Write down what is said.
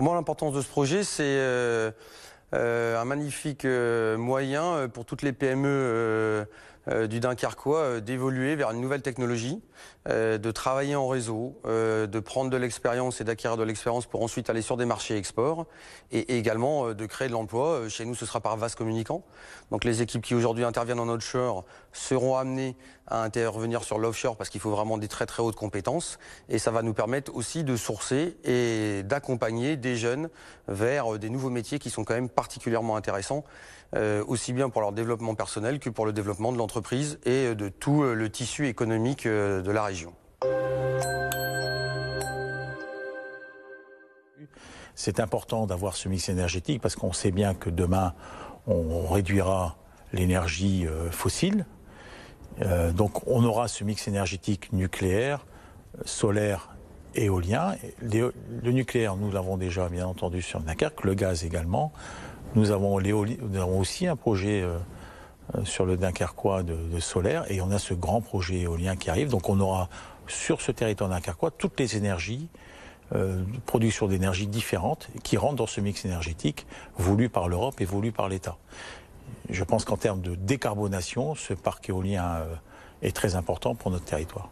Pour moi, l'importance de ce projet, c'est euh, euh, un magnifique euh, moyen pour toutes les PME euh, du Dunkerquois euh, d'évoluer vers une nouvelle technologie, euh, de travailler en réseau, de prendre de l'expérience et d'acquérir de l'expérience pour ensuite aller sur des marchés export et également de créer de l'emploi. Chez nous, ce sera par vaste communicant. Donc les équipes qui aujourd'hui interviennent en offshore seront amenées à intervenir sur l'offshore parce qu'il faut vraiment des très très hautes compétences et ça va nous permettre aussi de sourcer et d'accompagner des jeunes vers des nouveaux métiers qui sont quand même particulièrement intéressants, aussi bien pour leur développement personnel que pour le développement de l'entreprise et de tout euh, le tissu économique euh, de la région. C'est important d'avoir ce mix énergétique parce qu'on sait bien que demain, on réduira l'énergie euh, fossile. donc on aura ce mix énergétique nucléaire, solaire, éolien. Le nucléaire, nous l'avons déjà bien entendu sur Dunkerque, le gaz également. Nous avons, nous avons aussi un projet euh, sur le Dunkerquois de, solaire et on a ce grand projet éolien qui arrive. Donc on aura sur ce territoire dunkerquois toutes les énergies, euh, production d'énergie différentes qui rentrent dans ce mix énergétique voulu par l'Europe et voulu par l'État. Je pense qu'en termes de décarbonation, ce parc éolien euh, est très important pour notre territoire.